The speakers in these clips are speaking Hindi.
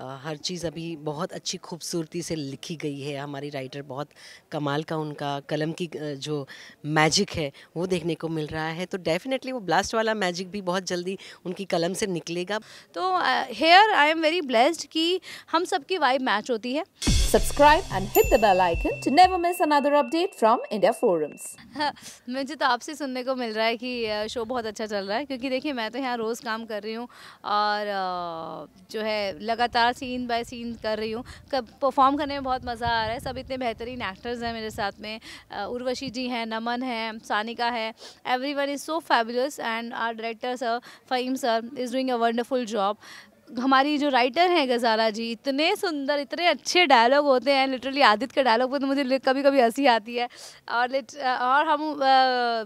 हर चीज़ अभी बहुत अच्छी खूबसूरती से लिखी गई है हमारी राइटर बहुत कमाल का उनका कलम की जो मैजिक है वो देखने को मिल रहा है तो डेफिनेटली वो ब्लास्ट वाला मैजिक भी बहुत जल्दी उनकी कलम से निकलेगा तो here I am very blessed कि हम सबकी वाइब मैच होती है subscribe and hit the bell icon to never miss another update from India Forums मुझे तो आपसे सुनने को मिल रहा है कि शो बहुत अच्छा चल रहा है क्योंकि देखिए मैं तो यहाँ रोज़ काम कर रही हूँ और जो है लगातार लगातार सीन बाय सीन कर रही हूँ कब परफॉर्म करने में बहुत मज़ा आ रहा है सब इतने बेहतरीन एक्टर्स हैं मेरे साथ में उर्वशी जी हैं नमन है सानिका है every is so fabulous and our director sir Faheem sir is doing a wonderful job हमारी जो राइटर हैं गजारा जी इतने सुंदर इतने अच्छे डायलॉग होते हैं लिटरली आदित्य के डायलॉग पर तो मुझे कभी कभी हंसी आती है और और हम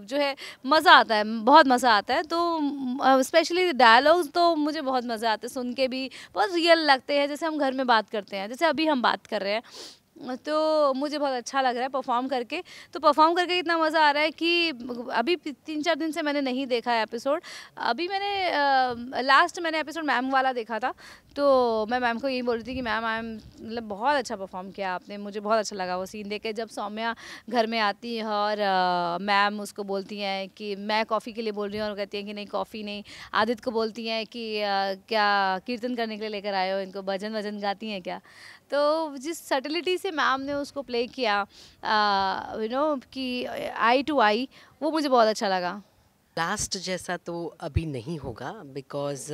जो है मज़ा आता है बहुत मज़ा आता है तो स्पेशली डायलॉग्स तो मुझे बहुत मज़ा आते हैं सुन के भी बहुत रियल लगते हैं जैसे हम घर में बात करते हैं जैसे अभी हम बात कर रहे हैं तो मुझे बहुत अच्छा लग रहा है परफॉर्म करके तो परफॉर्म करके इतना मज़ा आ रहा है कि अभी तीन चार दिन से मैंने नहीं देखा है एपिसोड अभी मैंने आ, लास्ट मैंने एपिसोड मैम वाला देखा था तो मैं मैम को यही बोल रही थी कि मैम आई मतलब बहुत अच्छा परफॉर्म किया आपने मुझे बहुत अच्छा लगा वो सीन देख के जब सौम्या घर में आती है और मैम उसको बोलती हैं कि मैं कॉफ़ी के लिए बोल रही हूँ और कहती हैं कि नहीं कॉफ़ी नहीं आदित्य को बोलती हैं कि आ, क्या कीर्तन करने के लिए लेकर आए हो इनको भजन वजन गाती हैं क्या तो जिस सटलिटी से मैम ने उसको प्ले किया यू नो कि आई टू आई वो मुझे बहुत अच्छा लगा लास्ट जैसा तो अभी नहीं होगा बिकॉज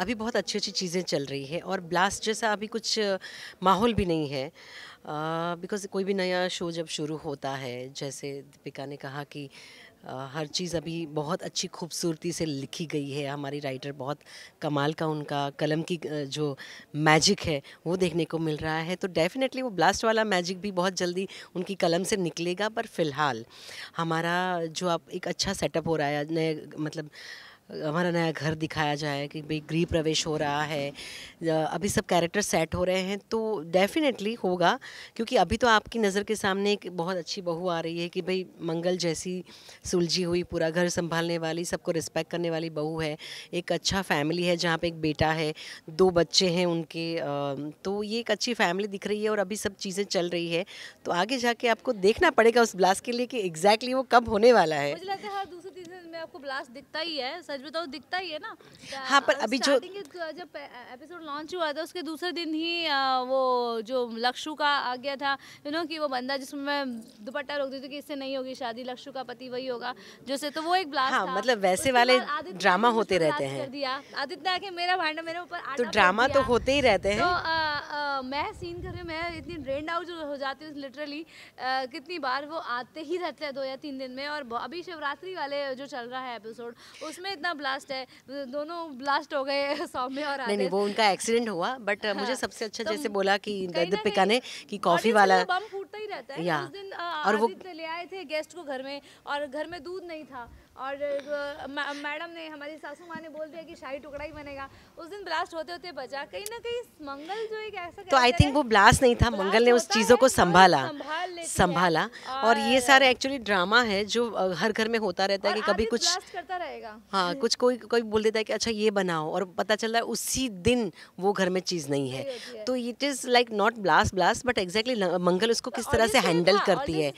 अभी बहुत अच्छी अच्छी चीज़ें चल रही है और ब्लास्ट जैसा अभी कुछ माहौल भी नहीं है बिकॉज कोई भी नया शो जब शुरू होता है जैसे दीपिका ने कहा कि uh, हर चीज़ अभी बहुत अच्छी खूबसूरती से लिखी गई है हमारी राइटर बहुत कमाल का उनका कलम की जो मैजिक है वो देखने को मिल रहा है तो डेफिनेटली वो ब्लास्ट वाला मैजिक भी बहुत जल्दी उनकी कलम से निकलेगा पर फिलहाल हमारा जो आप एक अच्छा सेटअप हो रहा है नए मतलब हमारा नया घर दिखाया जाए कि भाई गृह प्रवेश हो रहा है अभी सब कैरेक्टर सेट हो रहे हैं तो डेफिनेटली होगा क्योंकि अभी तो आपकी नज़र के सामने एक बहुत अच्छी बहू आ रही है कि भाई मंगल जैसी सुलझी हुई पूरा घर संभालने वाली सबको रिस्पेक्ट करने वाली बहू है एक अच्छा फैमिली है जहाँ पर एक बेटा है दो बच्चे हैं उनके तो ये एक अच्छी फैमिली दिख रही है और अभी सब चीज़ें चल रही है तो आगे जाके आपको देखना पड़ेगा उस ब्लास्ट के लिए कि एग्जैक्टली exactly वो कब होने वाला है मुझे लगता है दूसरे फिल्म में आपको ब्लास्ट दिखता ही है सच बताओ दिखता ही है ना हाँ पर अभी जो जब एपिसोड लॉन्च हुआ था उसके दूसरे दिन ही वो जो लक्षु का आ गया था यू नो कि वो बंदा जिसमें मैं दुपट्टा रोक देती कि इससे नहीं होगी शादी लक्षु का पति वही होगा जैसे तो वो एक ब्लास्ट हाँ, मतलब वैसे वाले ड्रामा होते रहते हैं आदित्य आके मेरा भांडा मेरे ऊपर तो ड्रामा तो होते ही रहते तो, हैं मैं सीन कर रही मैं इतनी ड्रेंड आउट हो जाती हूँ लिटरली कितनी बार वो आते ही रहते हैं दो या तीन दिन में और अभी शिवरात्रि वाले जो चल रहा है एपिसोड उसमें इतना ब्लास्ट है दोनों ब्लास्ट हो गए सौम्य और नहीं, नहीं वो उनका एक्सीडेंट हुआ बट हाँ, मुझे सबसे अच्छा तो जैसे बोला कि दीपिका ने कि कॉफी वाला बम फूटता ही रहता है उस दिन और वो ले आए थे गेस्ट को घर में और घर में दूध नहीं था और मैडम ने हमारी सासू माँ ने बोल दिया कि शाही टुकड़ा ही बनेगा उस दिन ब्लास्ट होते होते बचा कहीं ना कहीं मंगल जो एक ऐसा तो आई थिंक वो ब्लास्ट नहीं था मंगल ने उस चीज़ों को संभाला संभाला और ये सारे एक्चुअली ड्रामा है जो हर घर में होता रहता है कि कभी कुछ करता रहेगा हाँ कुछ कोई कोई बोल देता है कि अच्छा ये बनाओ और पता चल रहा है उसी दिन वो घर में चीज़ नहीं है तो it is like not blast blast but exactly Mangal उसको किस तो तरह से हैंडल करती है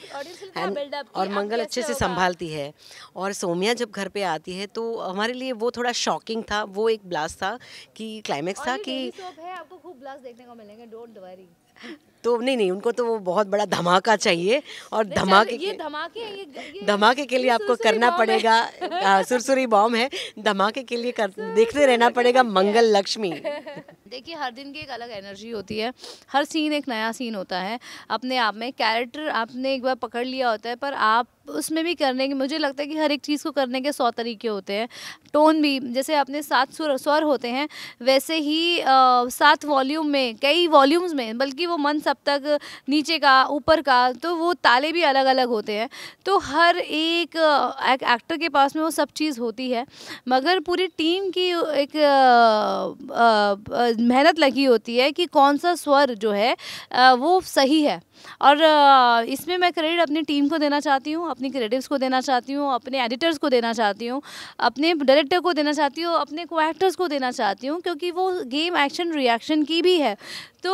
और मंगल अच्छे से संभालती है और सोमिया जब घर पे आती है तो हमारे लिए वो थोड़ा शॉकिंग था वो एक ब्लास्ट था कि क्लाइमैक्स था कि आपको खूब ब्लास्ट देखने को मिलेंगे डोंट तो नहीं नहीं उनको तो वो बहुत बड़ा धमाका चाहिए और धमाके ये धमाके धमाके के लिए आपको करना पड़ेगा सुरसुरी बॉम्ब है धमाके के लिए कर, देखते रहना पड़ेगा मंगल लक्ष्मी देखिए हर दिन की एक अलग एनर्जी होती है हर सीन एक नया सीन होता है अपने आप में कैरेक्टर आपने एक बार पकड़ लिया होता है पर आप उसमें भी करने के मुझे लगता है कि हर एक चीज़ को करने के सौ तरीके होते हैं टोन भी जैसे अपने सात सुर स्वर होते हैं वैसे ही सात वॉल्यूम में कई वॉल्यूम्स में बल्कि वो मन सब अब तक नीचे का ऊपर का तो वो ताले भी अलग अलग होते हैं तो हर एक एक एक्टर के पास में वो सब चीज़ होती है मगर पूरी टीम की एक मेहनत लगी होती है कि कौन सा स्वर जो है वो सही है और इसमें मैं क्रेडिट अपनी टीम को देना चाहती हूँ अपनी क्रिएटिव्स को देना चाहती हूँ अपने एडिटर्स को देना चाहती हूँ अपने डायरेक्टर को देना चाहती हूँ अपने को एक्टर्स को देना चाहती हूँ क्योंकि वो गेम एक्शन रिएक्शन की भी है तो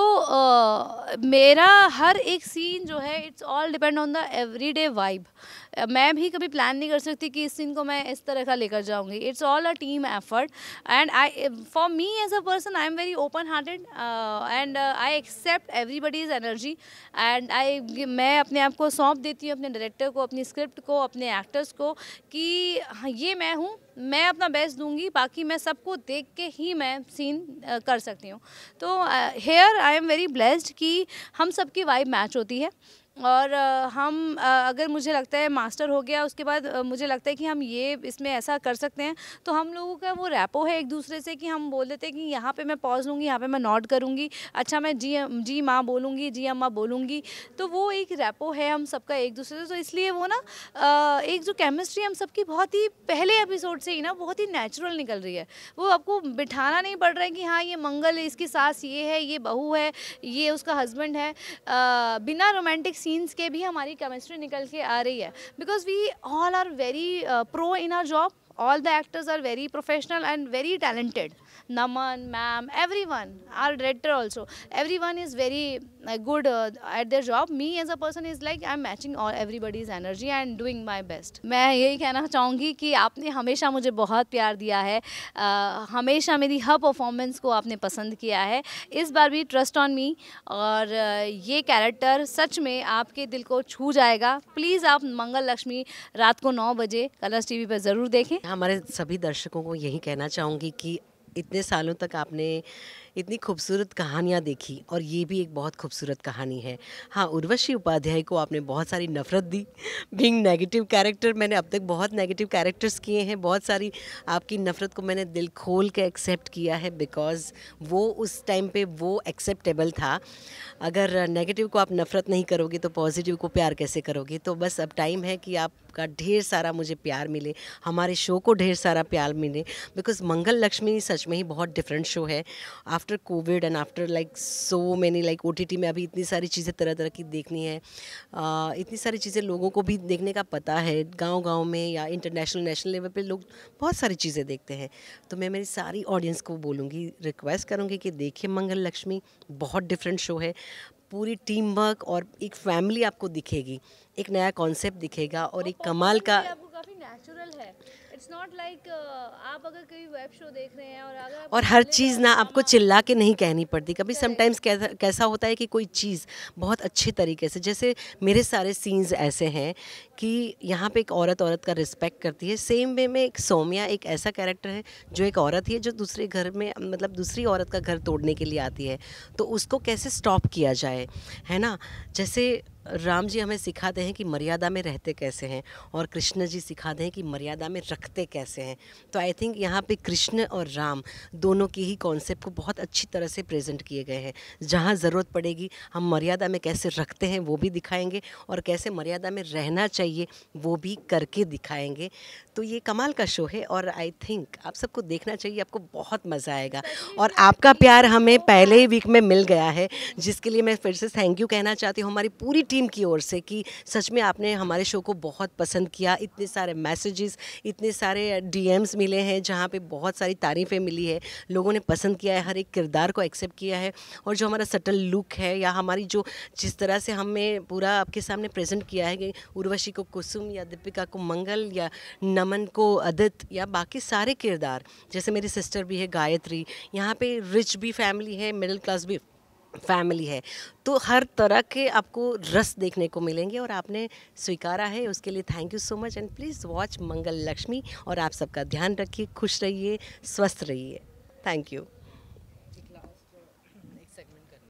मेरा हर एक सीन जो है it's all depend on the everyday vibe मैं भी कभी प्लान नहीं कर सकती कि इस सीन को मैं इस तरह का लेकर जाऊंगी it's all a team effort and I for me as a person I am very open hearted and I accept everybody's energy and I मैं अपने आप को सौंप देती हूँ अपने डायरेक्टर को अपनी स्क्रिप्ट को अपने एक्टर्स को कि हाँ, ये मैं हूँ मैं अपना बेस्ट दूंगी बाकी मैं सबको देख के ही मैं सीन कर सकती हूँ तो here I am very blessed कि हम सबकी वाइब मैच होती है और हम अगर मुझे लगता है मास्टर हो गया उसके बाद मुझे लगता है कि हम ये इसमें ऐसा कर सकते हैं तो हम लोगों का वो रैपो है एक दूसरे से कि हम बोल देते हैं कि यहाँ पे मैं पॉज लूँगी यहाँ पे मैं नॉट करूँगी अच्छा मैं जी जी माँ बोलूँगी जी अम्मा बोलूँगी तो वो एक रैपो है हम सबका एक दूसरे से तो इसलिए वो ना एक जो केमिस्ट्री हम सबकी बहुत ही पहले एपिसोड से ही ना बहुत ही नेचुरल निकल रही है वो आपको बिठाना नहीं पड़ रहा है कि हाँ ये मंगल इसकी सास ये है ये बहू है ये उसका हस्बैंड है बिना रोमांटिक सीन्स के भी हमारी केमिस्ट्री निकल के आ रही है because we all are very pro in our job all the actors are very professional and very talented Naman, ma'am, everyone, our director also, everyone is very uh, good uh, at their job. Me as a person is like I'm matching all everybody's energy and doing my best. मैं यही कहना चाहूँगी कि आपने हमेशा मुझे बहुत प्यार दिया है uh, हमेशा मेरी हर परफॉर्मेंस को आपने पसंद किया है इस बार भी ट्रस्ट ऑन मी और uh, ये कैरेक्टर सच में आपके दिल को छू जाएगा प्लीज़ आप मंगल लक्ष्मी रात को नौ बजे कलर्स टीवी पर ज़रूर देखें हमारे सभी दर्शकों को यही कहना चाहूँगी कि इतने सालों तक आपने इतनी खूबसूरत कहानियाँ देखी और ये भी एक बहुत खूबसूरत कहानी है हाँ उर्वशी उपाध्याय को आपने बहुत सारी नफरत दी बींग नेगेटिव कैरेक्टर मैंने अब तक बहुत नेगेटिव कैरेक्टर्स किए हैं बहुत सारी आपकी नफ़रत को मैंने दिल खोल के एक्सेप्ट किया है बिकॉज वो उस टाइम पे वो एक्सेप्टेबल था अगर नेगेटिव को आप नफ़रत नहीं करोगे तो पॉजिटिव को प्यार कैसे करोगे तो बस अब टाइम है कि आपका ढेर सारा मुझे प्यार मिले हमारे शो को ढेर सारा प्यार मिले बिकॉज मंगल लक्ष्मी सच में ही बहुत डिफरेंट शो है आप after COVID and after like so many like ओ में अभी इतनी सारी चीज़ें तरह तरह की देखनी है uh, इतनी सारी चीज़ें लोगों को भी देखने का पता है गाँव गाँव में या इंटरनेशनल नेशनल लेवल पर लोग बहुत सारी चीज़ें देखते हैं तो मैं मेरी सारी ऑडियंस को बोलूँगी रिक्वेस्ट करूँगी कि देखिए मंगल लक्ष्मी बहुत डिफरेंट शो है पूरी टीम वर्क और एक फैमिली आपको दिखेगी एक नया कॉन्सेप्ट दिखेगा और एक कमाल का नेचुरल है Uh, आप अगर कोई वेब शो देख रहे हैं और हर चीज़ ना आपको चिल्ला के नहीं कहनी पड़ती कभी समटाइम्स कैसा कैसा होता है कि कोई चीज़ बहुत अच्छे तरीके से जैसे मेरे सारे सीन्स ऐसे हैं कि यहाँ पे एक औरत औरत का रिस्पेक्ट करती है सेम वे में एक सोमिया एक ऐसा कैरेक्टर है जो एक औरत ही है जो दूसरे घर में मतलब दूसरी औरत का घर तोड़ने के लिए आती है तो उसको कैसे स्टॉप किया जाए है ना जैसे राम जी हमें सिखाते हैं कि मर्यादा में रहते कैसे हैं और कृष्ण जी सिखाते हैं कि मर्यादा में रखते कैसे हैं तो आई थिंक यहाँ पे कृष्ण और राम दोनों की ही कॉन्सेप्ट को बहुत अच्छी तरह से प्रेजेंट किए गए हैं जहाँ ज़रूरत पड़ेगी हम मर्यादा में कैसे रखते हैं वो भी दिखाएंगे और कैसे मर्यादा में रहना चाहिए वो भी करके दिखाएंगे तो ये कमाल का शो है और आई थिंक आप सबको देखना चाहिए आपको बहुत मज़ा आएगा और आपका प्यार हमें पहले ही वीक में मिल गया है जिसके लिए मैं फिर से थैंक यू कहना चाहती हूँ हमारी पूरी टीम की ओर से कि सच में आपने हमारे शो को बहुत पसंद किया इतने सारे मैसेजेस इतने सारे डीएम्स मिले हैं जहाँ पे बहुत सारी तारीफ़ें मिली है लोगों ने पसंद किया है हर एक किरदार को एक्सेप्ट किया है और जो हमारा सटल लुक है या हमारी जो जिस तरह से हमें पूरा आपके सामने प्रेजेंट किया है कि उर्वशी को कुसुम या दीपिका को मंगल या नमन को अदित या बाकी सारे किरदार जैसे मेरी सिस्टर भी है गायत्री यहाँ पे रिच भी फैमिली है मिडिल क्लास भी फैमिली है तो हर तरह के आपको रस देखने को मिलेंगे और आपने स्वीकारा है उसके लिए thank you so much and please watch Mangal Lakshmi और आप सबका ध्यान रखिए खुश रहिए स्वस्थ रहिए थैंक यू